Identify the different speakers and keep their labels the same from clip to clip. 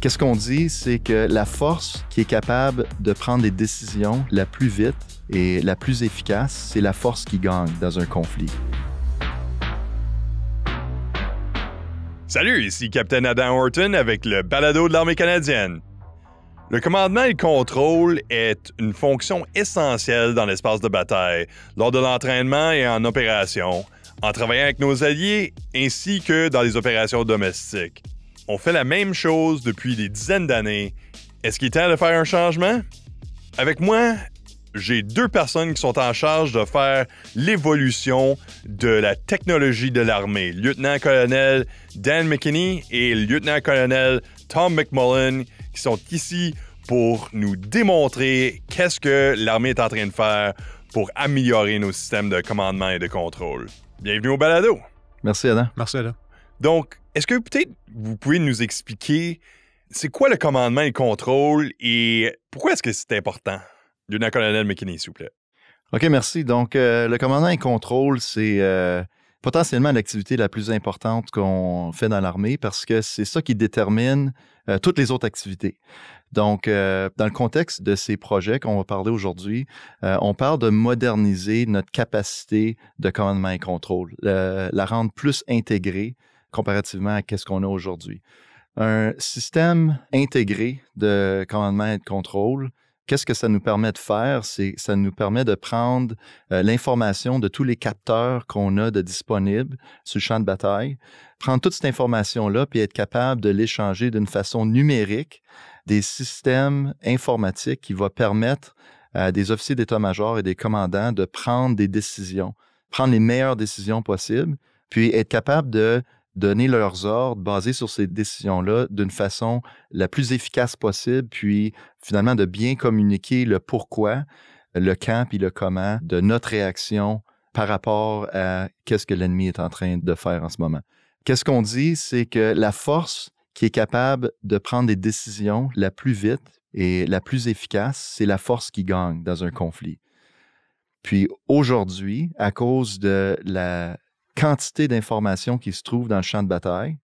Speaker 1: Qu'est-ce qu'on dit? C'est que la force qui est capable de prendre des décisions la plus vite et la plus efficace, c'est la force qui gagne dans un conflit.
Speaker 2: Salut, ici Captain Adam Horton avec le balado de l'armée canadienne. Le commandement et le contrôle est une fonction essentielle dans l'espace de bataille, lors de l'entraînement et en opération, en travaillant avec nos alliés ainsi que dans les opérations domestiques. On fait la même chose depuis des dizaines d'années. Est-ce qu'il est temps de faire un changement? Avec moi, j'ai deux personnes qui sont en charge de faire l'évolution de la technologie de l'armée. Lieutenant-colonel Dan McKinney et lieutenant-colonel Tom McMullen qui sont ici pour nous démontrer qu'est-ce que l'armée est en train de faire pour améliorer nos systèmes de commandement et de contrôle. Bienvenue au balado. Merci Adam. Merci Adam. Donc, est-ce que peut-être vous pouvez nous expliquer c'est quoi le commandement et le contrôle et pourquoi est-ce que c'est important? Lieutenant-colonel McKinney, s'il vous plaît.
Speaker 1: OK, merci. Donc, euh, le commandement et contrôle, c'est euh, potentiellement l'activité la plus importante qu'on fait dans l'armée parce que c'est ça qui détermine euh, toutes les autres activités. Donc, dans le contexte de ces projets qu'on va parler aujourd'hui, on parle de moderniser notre capacité de commandement et contrôle, la rendre plus intégrée comparativement à ce qu'on a aujourd'hui. Un système intégré de commandement et de contrôle, qu'est-ce que ça nous permet de faire? C'est ça nous permet de prendre euh, l'information de tous les capteurs qu'on a de disponibles sur le champ de bataille, prendre toute cette information-là puis être capable de l'échanger d'une façon numérique, des systèmes informatiques qui vont permettre à des officiers d'état-major et des commandants de prendre des décisions, prendre les meilleures décisions possibles, puis être capable de donner leurs ordres basés sur ces décisions-là d'une façon la plus efficace possible, puis finalement de bien communiquer le pourquoi, le quand puis le comment de notre réaction par rapport à qu'est-ce que l'ennemi est en train de faire en ce moment. Qu'est-ce qu'on dit, c'est que la force qui est capable de prendre des décisions la plus vite et la plus efficace, c'est la force qui gagne dans un conflit. Puis aujourd'hui, à cause de la quantité d'informations qui se trouvent dans le champ de bataille.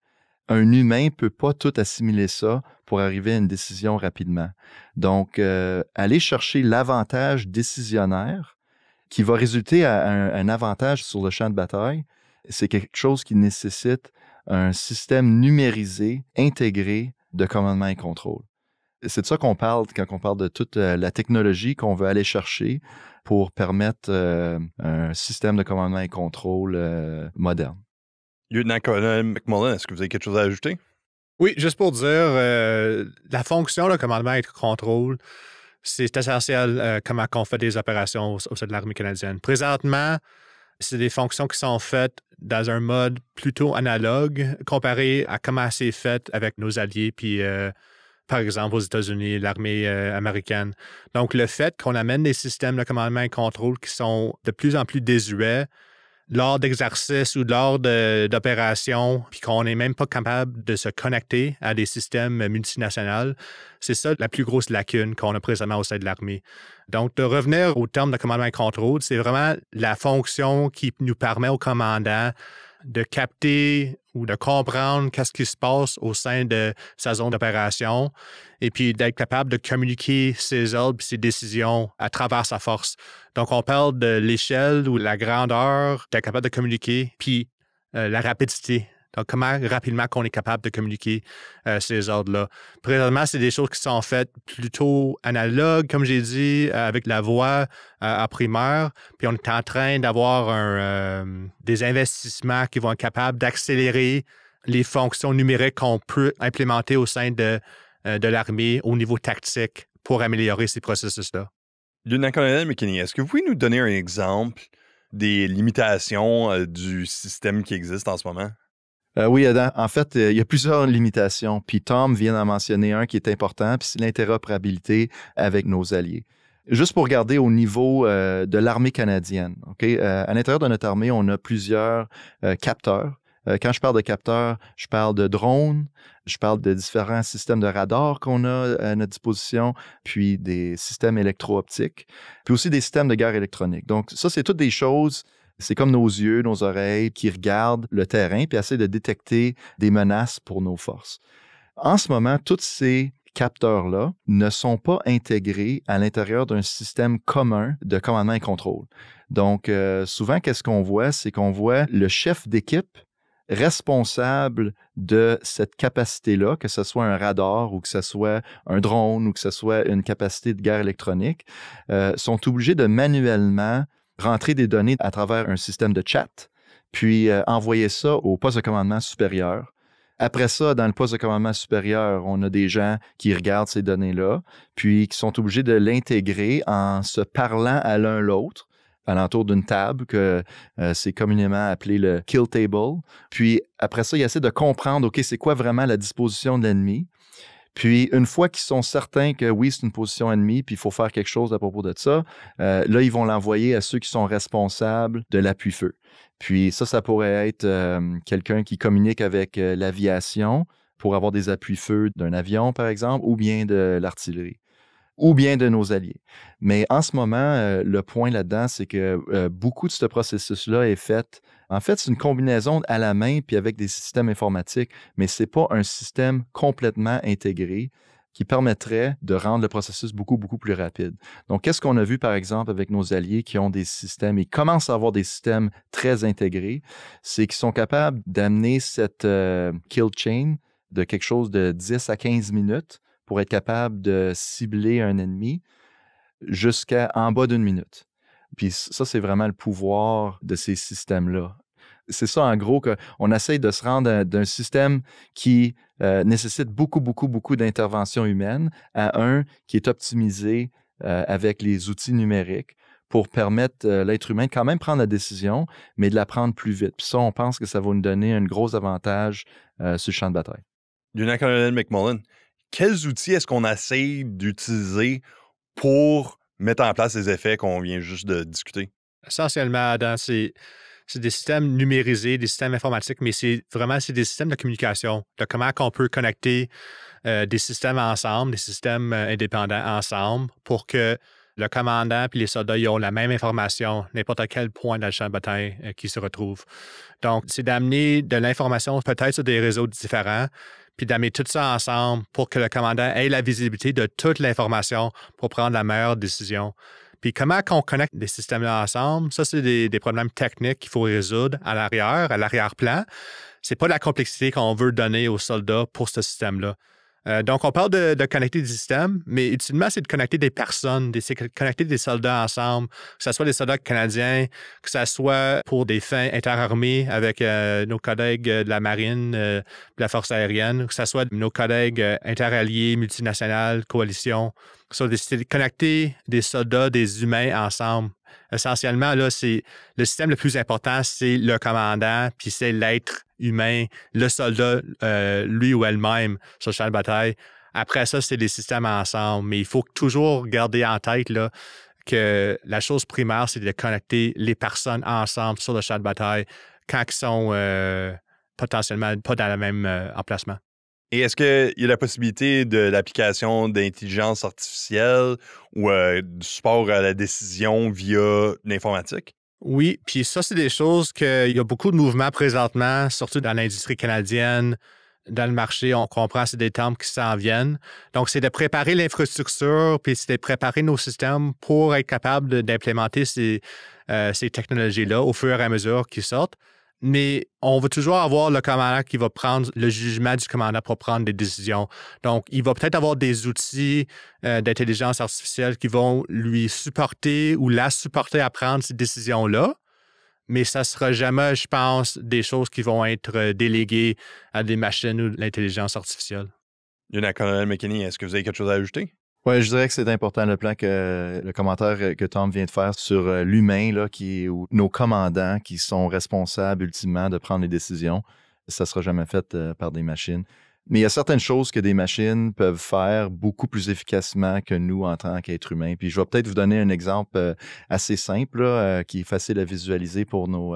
Speaker 1: Un humain peut pas tout assimiler ça pour arriver à une décision rapidement. Donc, euh, aller chercher l'avantage décisionnaire qui va résulter à un, avantage sur le champ de bataille, c'est quelque chose qui nécessite un système numérisé, intégré de commandement et contrôle. C'est de ça qu'on parle quand on parle de toute euh, la technologie qu'on veut aller chercher pour permettre euh, un système de commandement et contrôle euh, moderne.
Speaker 2: Lieutenant-colonel McMullen, est-ce que vous avez quelque chose à ajouter?
Speaker 3: Oui, juste pour dire, la fonction, de commandement et contrôle, c'est essentiel comment on fait des opérations au, sein de l'armée canadienne. Présentement, c'est des fonctions qui sont faites dans un mode plutôt analogue comparé à comment c'est fait avec nos alliés puis par exemple aux États-Unis, l'armée euh, américaine. Donc, le fait qu'on amène des systèmes de commandement et contrôle qui sont de plus en plus désuets lors d'exercices ou lors d'opérations, puis qu'on n'est même pas capable de se connecter à des systèmes multinationaux, c'est ça la plus grosse lacune qu'on a présentement au sein de l'armée. Donc, de revenir au terme de commandement et contrôle, c'est vraiment la fonction qui nous permet au commandant de capter ou de comprendre qu'est-ce qui se passe au sein de sa zone d'opération et puis d'être capable de communiquer ses ordres et ses décisions à travers sa force. Donc, on parle de l'échelle ou la grandeur, d'être capable de communiquer, puis euh, la rapidité donc, comment rapidement qu'on est capable de communiquer euh, ces ordres-là. Présentement, c'est des choses qui sont faites plutôt analogues, comme j'ai dit, euh, avec la voix à euh, primaire. Puis on est en train d'avoir des investissements qui vont être capables d'accélérer les fonctions numériques qu'on peut implémenter au sein de, l'armée au niveau tactique pour améliorer ces processus-là.
Speaker 2: Lieutenant-colonel McKinney, est-ce que vous pouvez nous donner un exemple des limitations du système
Speaker 1: qui existe en ce moment? Euh, oui, en fait, euh, il y a plusieurs limitations. Puis Tom vient d'en mentionner un qui est important, puis c'est l'interopérabilité avec nos alliés. Juste pour regarder au niveau euh, de l'armée canadienne, euh, à l'intérieur de notre armée, on a plusieurs capteurs. quand je parle de capteurs, je parle de drones, je parle de différents systèmes de radars qu'on a à notre disposition, puis des systèmes électro-optiques, puis aussi des systèmes de guerre électronique. Donc ça, c'est toutes des choses c'est comme nos yeux, nos oreilles qui regardent le terrain puis essaient de détecter des menaces pour nos forces. En ce moment, tous ces capteurs-là ne sont pas intégrés à l'intérieur d'un système commun de commandement et contrôle. Donc, euh, souvent, qu'est-ce qu'on voit? C'est qu'on voit le chef d'équipe responsable de cette capacité-là, que ce soit un radar ou que ce soit un drone ou que ce soit une capacité de guerre électronique, euh, sont obligés de manuellement rentrer des données à travers un système de chat, puis euh, envoyer ça au poste de commandement supérieur. Après ça, dans le poste de commandement supérieur, on a des gens qui regardent ces données-là, puis qui sont obligés de l'intégrer en se parlant à l'un l'autre l'entour d'une table que euh, c'est communément appelé le kill table. Puis après ça, il essaie de comprendre, OK, c'est quoi vraiment la disposition de l'ennemi. Puis, une fois qu'ils sont certains que oui, c'est une position ennemie, puis il faut faire quelque chose à propos de ça, euh, là, ils vont l'envoyer à ceux qui sont responsables de l'appui-feu. Puis, ça, ça pourrait être euh, quelqu'un qui communique avec euh, l'aviation pour avoir des appuis feu d'un avion, par exemple, ou bien de l'artillerie ou bien de nos alliés. Mais en ce moment, euh, le point là-dedans, c'est que euh, beaucoup de ce processus-là est fait. En fait, c'est une combinaison à la main puis avec des systèmes informatiques, mais ce n'est pas un système complètement intégré qui permettrait de rendre le processus beaucoup, beaucoup plus rapide. Donc, qu'est-ce qu'on a vu, par exemple, avec nos alliés qui ont des systèmes et commencent à avoir des systèmes très intégrés, c'est qu'ils sont capables d'amener cette euh, kill chain de quelque chose de 10 à 15 minutes pour être capable de cibler un ennemi jusqu'à en bas d'une minute. Puis ça, c'est vraiment le pouvoir de ces systèmes-là. C'est ça, en gros, qu'on essaye de se rendre d'un système qui euh, nécessite beaucoup, beaucoup, beaucoup d'intervention humaine à un qui est optimisé euh, avec les outils numériques pour permettre euh, l'être humain de quand même prendre la décision, mais de la prendre plus vite. Puis ça, on pense que ça va nous donner un gros avantage sur le champ de bataille.
Speaker 2: d'une Colonel McMullen, quels outils est-ce qu'on essaie d'utiliser pour mettre en place les effets
Speaker 3: qu'on vient juste de discuter? Essentiellement, Adam, c'est des systèmes numérisés, des systèmes informatiques, mais c'est vraiment c'est des systèmes de communication, de comment on peut connecter euh, des systèmes ensemble, des systèmes euh, indépendants ensemble pour que le commandant et les soldats aient ont la même information, n'importe quel point dans le champ de bataille euh, qui se retrouve. Donc, c'est d'amener de l'information peut-être sur des réseaux différents, puis d'amener tout ça ensemble pour que le commandant ait la visibilité de toute l'information pour prendre la meilleure décision. Puis comment qu'on connecte les systèmes là ensemble, ça, c'est des, problèmes techniques qu'il faut résoudre à l'arrière, à l'arrière-plan. C'est pas la complexité qu'on veut donner aux soldats pour ce système-là. Euh, donc, on parle de, connecter des systèmes, mais utilement, c'est de connecter des personnes, de, connecter des soldats ensemble, que ce soit des soldats canadiens, que ce soit pour des fins interarmées avec euh, nos collègues euh, de la marine, de la force aérienne, que ce soit nos collègues interalliés, multinationales, coalitions. soit de connecter des soldats, des humains ensemble essentiellement, là, c'est le système le plus important, c'est le commandant, puis c'est l'être humain, le soldat, euh, lui ou elle-même, sur le champ de bataille. Après ça, c'est les systèmes ensemble. Mais il faut toujours garder en tête là, que la chose primaire, c'est de connecter les personnes ensemble sur le champ de bataille quand ils sont euh, potentiellement pas dans le même euh, emplacement.
Speaker 2: Et est-ce qu'il y a la possibilité de l'application d'intelligence artificielle ou euh, du support à la décision via l'informatique?
Speaker 3: Oui, puis ça, c'est des choses qu'il y a beaucoup de mouvements présentement, surtout dans l'industrie canadienne, dans le marché. On comprend, c'est des temps qui s'en viennent. Donc, c'est de préparer l'infrastructure, puis c'est de préparer nos systèmes pour être capable d'implémenter ces, euh, ces technologies-là au fur et à mesure qu'ils sortent mais on va toujours avoir le commandant qui va prendre le jugement du commandant pour prendre des décisions. Donc, il va peut-être avoir des outils euh, d'intelligence artificielle qui vont lui supporter ou la supporter à prendre ces décisions-là, mais ça ne sera jamais, je pense, des choses qui vont être euh, déléguées à des machines ou de l'intelligence artificielle. Yuna Colonel McKinney, est-ce que vous avez quelque chose à ajouter?
Speaker 1: Oui, je dirais que c'est important le plan que le commentaire euh, que Tom vient de faire sur euh, l'humain qui ou nos commandants qui sont responsables ultimement de prendre les décisions. Ça sera jamais fait euh, par des machines. Mais il y a certaines choses que des machines peuvent faire beaucoup plus efficacement que nous en tant qu'êtres humains. Puis je vais peut-être vous donner un exemple assez simple qui est facile à visualiser pour nos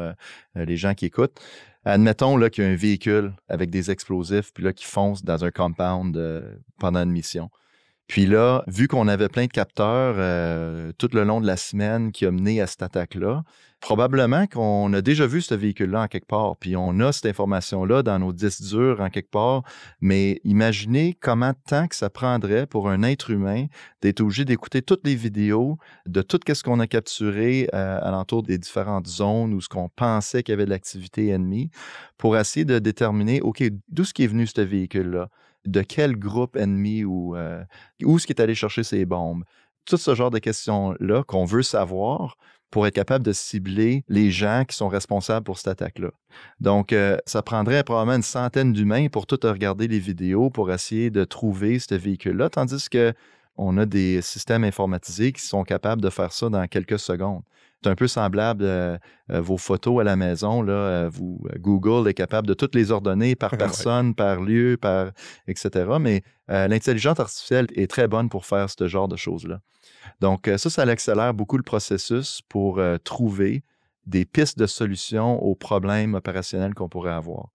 Speaker 1: les gens qui écoutent. Admettons qu'il y a un véhicule avec des explosifs puis là qui fonce dans un compound pendant une mission puis là, vu qu'on avait plein de capteurs euh, tout le long de la semaine qui a mené à cette attaque-là, probablement qu'on a déjà vu ce véhicule-là en quelque part, puis on a cette information-là dans nos disques durs en quelque part, mais imaginez comment de temps que ça prendrait pour un être humain d'être obligé d'écouter toutes les vidéos de tout ce qu'on a capturé à euh, alentour des différentes zones ou ce qu'on pensait qu'il y avait de l'activité ennemie pour essayer de déterminer, OK, d'où ce qui est venu ce véhicule-là? de quel groupe ennemi ou euh, où est-ce qu'il est allé chercher ces bombes. Tout ce genre de questions-là qu'on veut savoir pour être capable de cibler les gens qui sont responsables pour cette attaque-là. Donc, euh, ça prendrait probablement une centaine d'humains pour tout regarder les vidéos pour essayer de trouver ce véhicule-là, tandis que on a des systèmes informatisés qui sont capables de faire ça dans quelques secondes. C'est un peu semblable euh, euh, vos photos à la maison. Là, euh, vous, Google est capable de toutes les ordonner par personne, par lieu, par etc. Mais l'intelligence artificielle est très bonne pour faire ce genre de choses-là. Donc, ça, ça accélère beaucoup le processus pour trouver des pistes de solutions aux problèmes opérationnels qu'on pourrait avoir.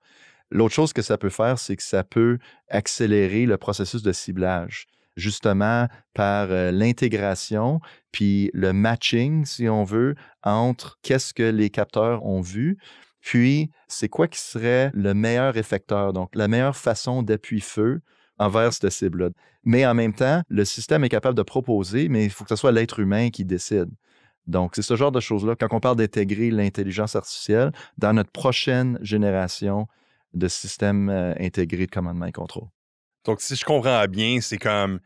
Speaker 1: L'autre chose que ça peut faire, c'est que ça peut accélérer le processus de ciblage justement par euh, l'intégration puis le matching, si on veut, entre qu'est-ce que les capteurs ont vu, puis c'est quoi qui serait le meilleur effecteur, donc la meilleure façon d'appui-feu envers cette cible-là. Mais en même temps, le système est capable de proposer, mais il faut que ce soit l'être humain qui décide. Donc, c'est ce genre de choses-là. Quand on parle d'intégrer l'intelligence artificielle dans notre prochaine génération de systèmes euh, intégrés de commandement et contrôle.
Speaker 2: Donc, si je comprends bien, c'est comme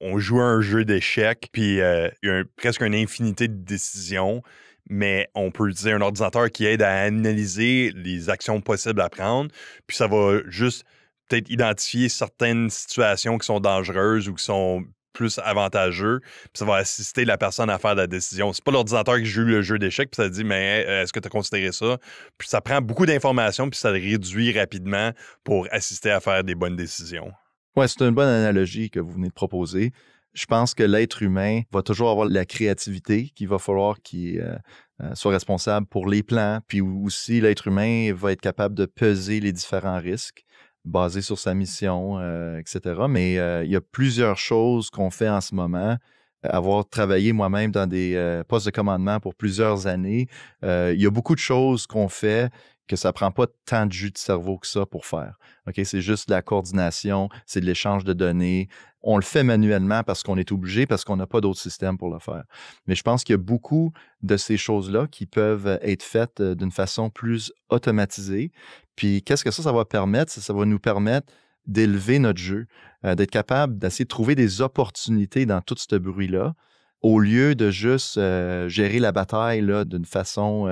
Speaker 2: on joue un jeu d'échecs, puis euh, il y a presque une infinité de décisions, mais on peut utiliser un ordinateur qui aide à analyser les actions possibles à prendre, puis ça va juste peut-être identifier certaines situations qui sont dangereuses ou qui sont plus avantageuses, puis ça va assister la personne à faire la décision. C'est pas l'ordinateur qui joue le jeu d'échecs, puis ça dit mais euh, est-ce que tu as considéré ça Puis ça prend beaucoup d'informations, puis ça le réduit rapidement pour assister à faire des bonnes décisions.
Speaker 1: Oui, c'est une bonne analogie que vous venez de proposer. Je pense que l'être humain va toujours avoir la créativité qu'il va falloir qu'il euh, euh, soit responsable pour les plans, puis aussi l'être humain va être capable de peser les différents risques basés sur sa mission, euh, etc. Mais il y a plusieurs choses qu'on fait en ce moment avoir travaillé moi-même dans des postes de commandement pour plusieurs années, il y a beaucoup de choses qu'on fait que ça prend pas tant de jus de cerveau que ça pour faire. OK? C'est juste de la coordination, c'est de l'échange de données. On le fait manuellement parce qu'on est obligé, parce qu'on n'a pas d'autres systèmes pour le faire. Mais je pense qu'il y a beaucoup de ces choses-là qui peuvent être faites euh, d'une façon plus automatisée. Puis qu'est-ce que ça, ça va permettre? Ça, va nous permettre d'élever notre jeu, euh, d'être capable d'essayer de trouver des opportunités dans tout ce bruit-là, au lieu de juste euh, gérer la bataille d'une façon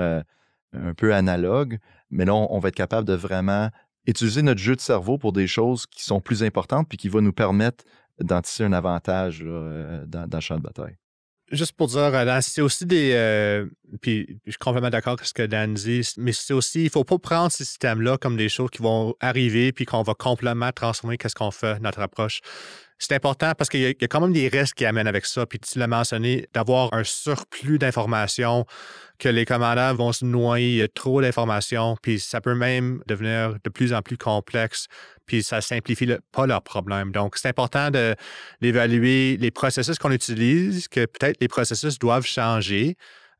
Speaker 1: un peu analogue, mais là, on, va être capable de vraiment utiliser notre jeu de cerveau pour des choses qui sont plus importantes puis qui vont nous permettre d'en un avantage euh, dans, le champ de bataille
Speaker 3: juste pour dire, euh, c'est aussi des. Euh, puis je suis complètement d'accord avec ce que Dan dit, mais c'est aussi, il ne faut pas prendre ces systèmes-là comme des choses qui vont arriver puis qu'on va complètement transformer qu'est-ce qu'on fait, notre approche. C'est important parce qu'il y, a quand même des risques qui amènent avec ça. Puis tu l'as mentionné, d'avoir un surplus d'informations, que les commandants vont se noyer, trop d'informations, puis ça peut même devenir de plus en plus complexe, puis ça simplifie pas leur problème. Donc, c'est important d'évaluer les processus qu'on utilise, que peut-être les processus doivent changer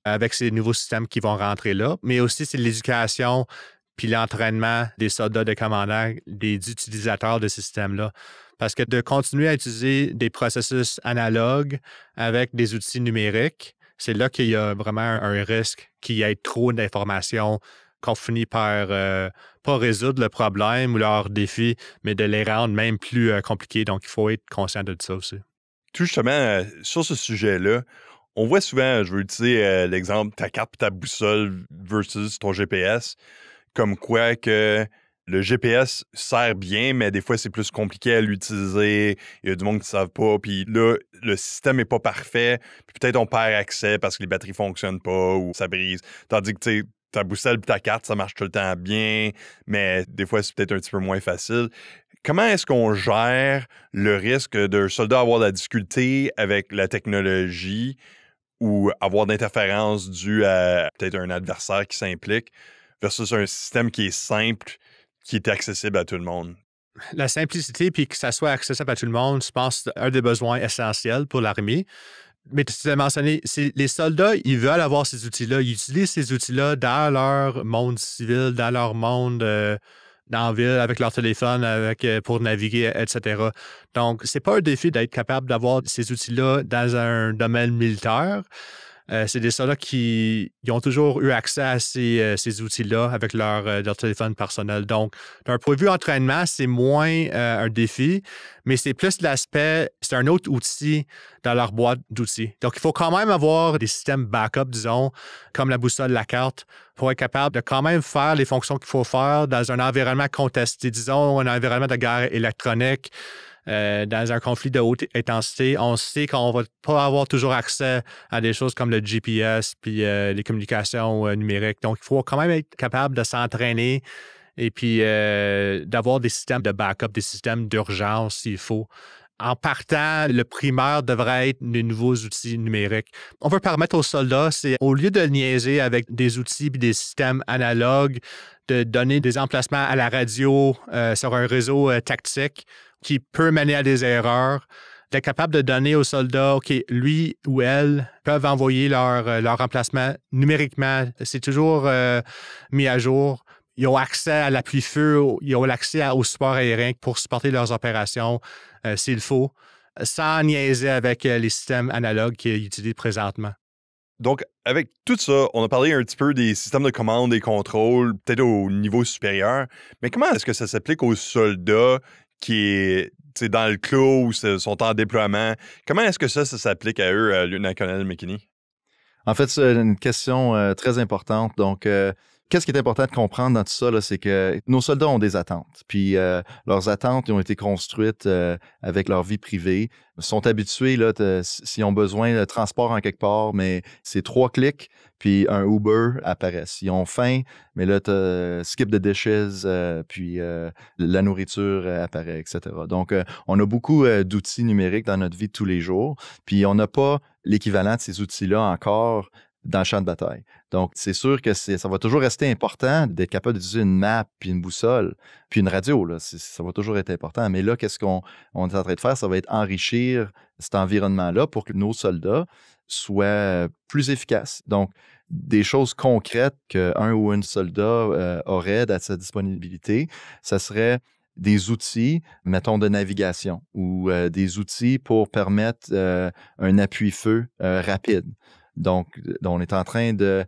Speaker 3: euh, avec ces nouveaux systèmes qui vont rentrer là, mais aussi c'est l'éducation puis l'entraînement des soldats de commandants, des utilisateurs de ces systèmes là parce que de continuer à utiliser des processus analogues avec des outils numériques, c'est là qu'il y a vraiment un risque qu'il y ait trop d'informations qu'on finit par euh, pas résoudre le problème ou leur défi, mais de les rendre même plus euh, compliqués. Donc, il faut être conscient de ça aussi.
Speaker 2: Tout justement, euh, sur ce sujet-là, on voit souvent, je veux utiliser l'exemple ta carte, ta boussole versus ton GPS, comme quoi que le GPS sert bien, mais des fois, c'est plus compliqué à l'utiliser. Il y a du monde qui ne savent pas. Puis là, le système n'est pas parfait. Puis peut-être on perd accès parce que les batteries ne fonctionnent pas ou ça brise. Tandis que, ta boussole et ta carte, ça marche tout le temps bien, mais des fois, c'est peut-être un petit peu moins facile. Comment est-ce qu'on gère le risque d'un soldat avoir de la difficulté avec la technologie ou avoir d'interférences dues à peut-être un adversaire qui s'implique versus un système qui est simple, qui est accessible à tout le monde.
Speaker 3: La simplicité, puis que ça soit accessible à tout le monde, je pense c'est un des besoins essentiels pour l'armée. Mais tu as mentionné, les soldats, ils veulent avoir ces outils-là. Ils utilisent ces outils-là dans leur monde civil, dans leur monde dans euh, ville, avec leur téléphone, avec, euh, pour naviguer, etc. Donc, c'est pas un défi d'être capable d'avoir ces outils-là dans un domaine militaire. Euh, c'est des soldats qui ont toujours eu accès à ces, euh, outils-là avec leur, euh, leur, téléphone personnel. Donc, d'un point de vue entraînement, c'est moins un défi, mais c'est plus l'aspect, c'est un autre outil dans leur boîte d'outils. Donc, il faut quand même avoir des systèmes backup, disons, comme la boussole, la carte, pour être capable de quand même faire les fonctions qu'il faut faire dans un environnement contesté, disons, un environnement de guerre électronique. Euh, dans un conflit de haute intensité, on sait qu'on ne va pas avoir toujours accès à des choses comme le GPS puis euh, les communications euh, numériques. Donc, il faut quand même être capable de s'entraîner et puis d'avoir des systèmes de backup, des systèmes d'urgence s'il faut. En partant, le primaire devrait être les nouveaux outils numériques. On veut permettre aux soldats, c'est au lieu de niaiser avec des outils et des systèmes analogues, de donner des emplacements à la radio sur un réseau tactique qui peut mener à des erreurs, d'être capable de donner aux soldats, OK, lui ou elle peuvent envoyer leur, euh, leur remplacement numériquement. C'est toujours euh, mis à jour. Ils ont accès à l'appui-feu, ils ont accès au support aérien pour supporter leurs opérations euh, s'il faut, sans niaiser avec les systèmes analogues qu'ils utilisent présentement. Donc,
Speaker 2: avec tout ça, on a parlé un petit peu des systèmes de commande, et contrôle, peut-être au niveau supérieur, mais comment est-ce que ça s'applique aux soldats? qui est dans le clos ou sont en déploiement. Comment est-ce que ça, s'applique à eux, à euh, lieutenant-colonel McKinney?
Speaker 1: En fait, c'est une question euh, très importante. Donc, euh, qu'est-ce qui est important de comprendre dans tout ça, c'est que nos soldats ont des attentes. Puis euh, leurs attentes ont été construites euh, avec leur vie privée, Ils sont habitués, s'ils ont besoin de transport en quelque part, mais c'est trois clics, puis un Uber apparaît. S'ils ont faim, mais là, tu euh, skip de déchets, puis la nourriture apparaît, etc. Donc, on a beaucoup d'outils numériques dans notre vie de tous les jours, puis on n'a pas l'équivalent de ces outils-là encore dans le champ de bataille. Donc, c'est sûr que ça va toujours rester important d'être capable d'utiliser une map, puis une boussole, puis une radio. Ça va toujours être important. Mais là, qu'est-ce qu'on est en train de faire? Ça va être enrichir cet environnement-là pour que nos soldats soient plus efficaces. Donc, des choses concrètes qu'un ou une soldat euh, aurait à sa disponibilité, ça serait des outils, mettons, de navigation ou euh, des outils pour permettre euh, un appui-feu rapide donc, on est en train de,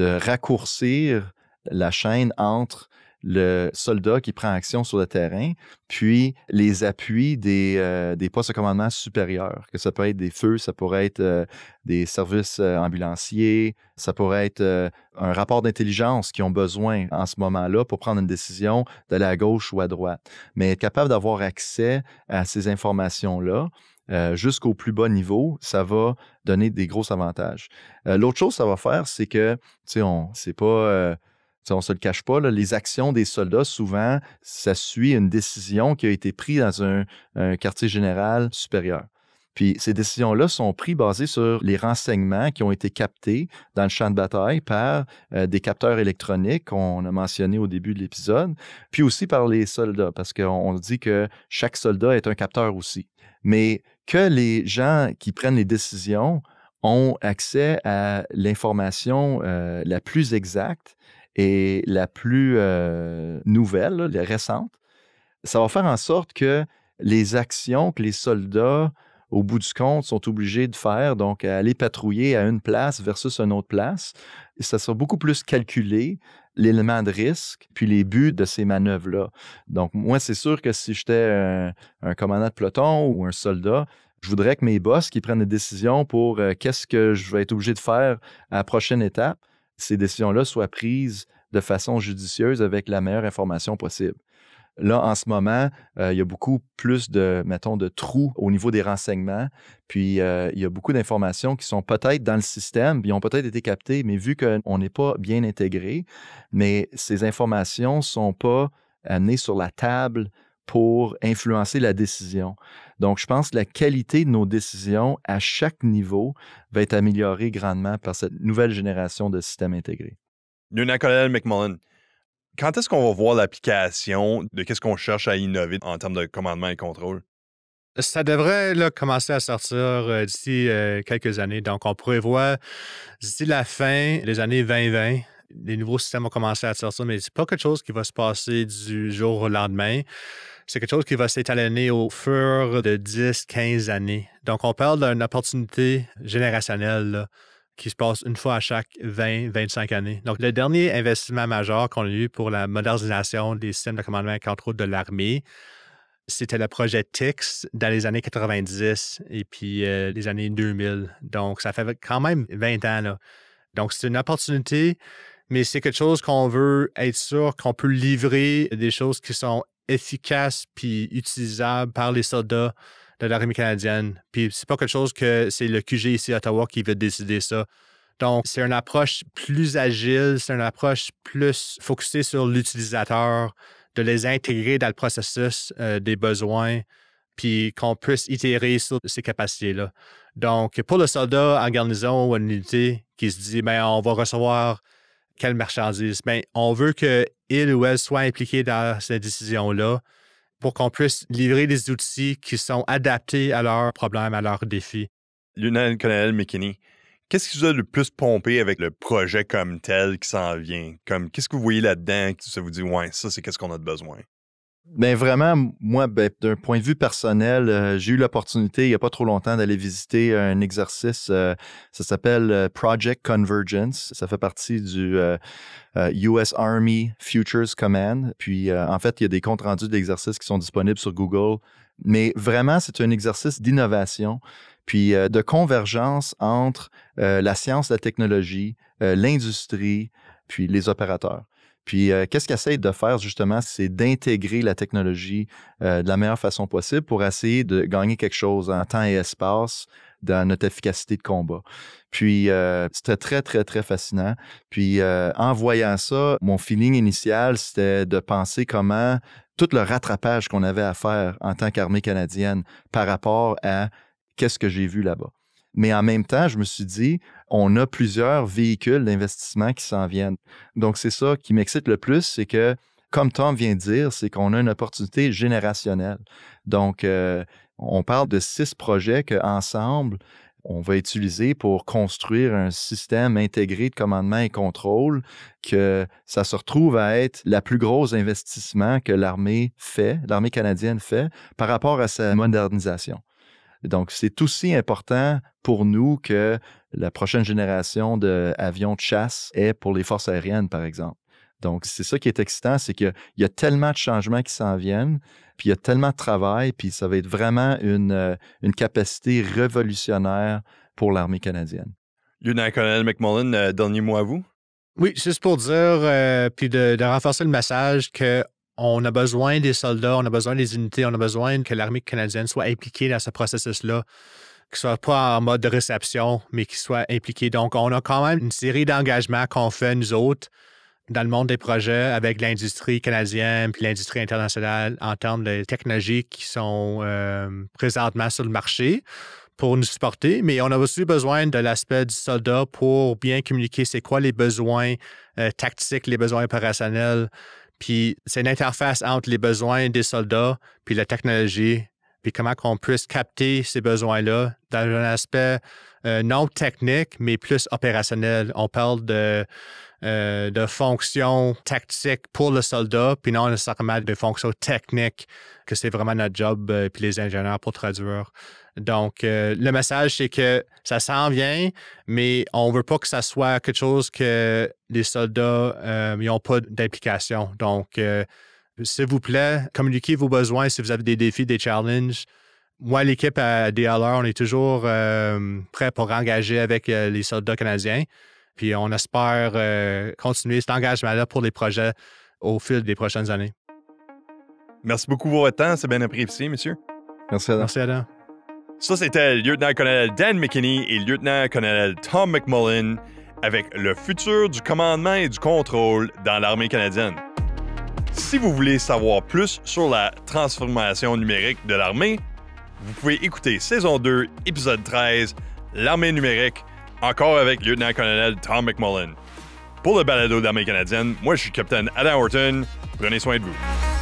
Speaker 1: raccourcir la chaîne entre le soldat qui prend action sur le terrain, puis les appuis des, euh, postes de commandement supérieurs, que ça peut être des feux, ça pourrait être euh, des services euh, ambulanciers, ça pourrait être un rapport d'intelligence qui ont besoin en ce moment-là pour prendre une décision d'aller à gauche ou à droite. Mais être capable d'avoir accès à ces informations-là, euh, jusqu'au plus bas niveau, ça va donner des gros avantages. Euh, l'autre chose que ça va faire, c'est que, tu sais, on c'est pas. Euh, on ne se le cache pas, les actions des soldats, souvent, ça suit une décision qui a été prise dans un, quartier général supérieur. Puis ces décisions-là sont prises basées sur les renseignements qui ont été captés dans le champ de bataille par des capteurs électroniques qu'on a mentionnés au début de l'épisode, puis aussi par les soldats, parce qu'on dit que chaque soldat est un capteur aussi mais que les gens qui prennent les décisions ont accès à l'information euh, la plus exacte et la plus euh, nouvelle, la récente, ça va faire en sorte que les actions que les soldats au bout du compte, sont obligés de faire, donc aller patrouiller à une place versus une autre place. ça sera beaucoup plus calculé, l'élément de risque, puis les buts de ces manœuvres-là. Donc, moi, c'est sûr que si j'étais un, commandant de peloton ou un soldat, je voudrais que mes boss qui prennent des décisions pour euh, qu'est-ce que je vais être obligé de faire à la prochaine étape, ces décisions-là soient prises de façon judicieuse avec la meilleure information possible. Là, en ce moment, euh, il y a beaucoup plus de, mettons, de trous au niveau des renseignements. Puis, euh, il y a beaucoup d'informations qui sont peut-être dans le système, qui ont peut-être été captées, mais vu qu'on n'est pas bien intégré, mais ces informations ne sont pas amenées sur la table pour influencer la décision. Donc, je pense que la qualité de nos décisions à chaque niveau va être améliorée grandement par cette nouvelle génération de systèmes intégrés.
Speaker 2: Luna colonel McMullen, quand est-ce qu'on va voir l'application de qu'est-ce qu'on cherche à innover en termes de commandement et contrôle?
Speaker 3: Ça devrait commencer à sortir euh, d'ici euh, quelques années. Donc, on prévoit d'ici la fin des années 2020, les nouveaux systèmes vont commencer à sortir, mais c'est pas quelque chose qui va se passer du jour au lendemain. C'est quelque chose qui va s'étalonner au fur de 10, 15 années. Donc, on parle d'une opportunité générationnelle qui se passe une fois à chaque 20-25 années. Donc, le dernier investissement majeur qu'on a eu pour la modernisation des systèmes de commandement et contrôle de l'armée, c'était le projet TIX dans les années 90 et puis euh, les années 2000. Donc, ça fait quand même 20 ans. Donc, c'est une opportunité, mais c'est quelque chose qu'on veut être sûr qu'on peut livrer des choses qui sont efficaces puis utilisables par les soldats de l'armée canadienne. Puis c'est pas quelque chose que c'est le QG ici à Ottawa qui veut décider ça. Donc, c'est une approche plus agile, c'est une approche plus focusée sur l'utilisateur, de les intégrer dans le processus euh, des besoins, puis qu'on puisse itérer sur ces capacités-là. Donc, pour le soldat en garnison ou en unité qui se dit, Bien, on va recevoir quelle marchandise, Bien, on veut qu'il ou elle soit impliqué dans ces décisions-là, pour qu'on puisse livrer des outils qui sont adaptés à leurs problèmes, à leurs défis.
Speaker 2: Luna Colonel McKinney, qu'est-ce qui vous
Speaker 3: a le plus pompé avec
Speaker 2: le projet comme tel qui s'en vient? Comme qu'est-ce que vous voyez là-dedans qui ça vous dit Ouais, ça c'est qu'est-ce qu'on a de besoin?
Speaker 1: Ben vraiment, moi, d'un point de vue personnel, euh, j'ai eu l'opportunité il n'y a pas trop longtemps d'aller visiter un exercice. Euh, ça s'appelle euh, Project Convergence. Ça fait partie du US Army Futures Command. Puis, en fait, il y a des comptes rendus d'exercices qui sont disponibles sur Google. Mais vraiment, c'est un exercice d'innovation, puis de convergence entre la science, la technologie, l'industrie, puis les opérateurs. Puis, euh, qu'est-ce qu'ils essaie de faire, justement, c'est d'intégrer la technologie euh, de la meilleure façon possible pour essayer de gagner quelque chose en temps et espace dans notre efficacité de combat. Puis, euh, c'était très, très, très fascinant. Puis, en voyant ça, mon feeling initial, c'était de penser comment tout le rattrapage qu'on avait à faire en tant qu'armée canadienne par rapport à qu'est-ce que j'ai vu là-bas. Mais en même temps, je me suis dit, on a plusieurs véhicules d'investissement qui s'en viennent. Donc, c'est ça qui m'excite le plus, c'est que, comme Tom vient de dire, c'est qu'on a une opportunité générationnelle. Donc, euh, on parle de six projets qu'ensemble, on va utiliser pour construire un système intégré de commandement et contrôle que ça se retrouve à être le plus gros investissement que l'armée fait, l'armée canadienne fait par rapport à sa modernisation. Donc, c'est aussi important pour nous que la prochaine génération d'avions de chasse est pour les forces aériennes, par exemple. Donc, c'est ça qui est excitant, c'est qu'il y a tellement de changements qui s'en viennent, puis il y a tellement de travail, puis ça va être vraiment une, euh, capacité révolutionnaire pour l'armée canadienne.
Speaker 2: Lieutenant-colonel McMullen, dernier mot à vous.
Speaker 3: Oui, juste pour dire,
Speaker 1: euh, puis de, renforcer le message que
Speaker 3: on a besoin des soldats, on a besoin des unités, on a besoin que l'armée canadienne soit impliquée dans ce processus-là, qu'ils soit pas en mode de réception, mais qu'ils soit impliquée. Donc, on a quand même une série d'engagements qu'on fait, nous autres, dans le monde des projets avec l'industrie canadienne puis l'industrie internationale en termes de technologies qui sont euh, présentement sur le marché pour nous supporter, mais on a aussi besoin de l'aspect du soldat pour bien communiquer c'est quoi les besoins euh, tactiques, les besoins opérationnels, puis c'est une interface entre les besoins des soldats puis la technologie, puis comment qu'on puisse capter ces besoins-là dans un aspect euh, non technique, mais plus opérationnel. On parle de euh, de fonctions tactiques pour le soldat, puis non nécessairement de fonctions techniques, que c'est vraiment notre job, et euh, puis les ingénieurs pour traduire. Donc, euh, le message, c'est que ça s'en vient, mais on ne veut pas que ça soit quelque chose que les soldats n'ont pas d'implication. Donc, s'il vous plaît, communiquez vos besoins si vous avez des défis, des challenges. Moi, l'équipe à DLR, on est toujours prêt pour engager avec les soldats canadiens. Puis on espère euh, continuer cet engagement-là pour les projets au fil des prochaines années. Merci beaucoup pour votre temps. C'est bien apprécié, monsieur. Merci, Adam.
Speaker 2: Ça, c'était le lieutenant-colonel Dan McKinney et le lieutenant-colonel Tom McMullen avec le futur du commandement et du contrôle dans l'armée canadienne. Si vous voulez savoir plus sur la transformation numérique de l'armée, vous pouvez écouter saison 2, épisode 13, L'armée numérique encore avec lieutenant-colonel Tom McMullen. Pour le balado d'Armée canadienne, moi je suis capitaine Adam Horton. Prenez soin de vous.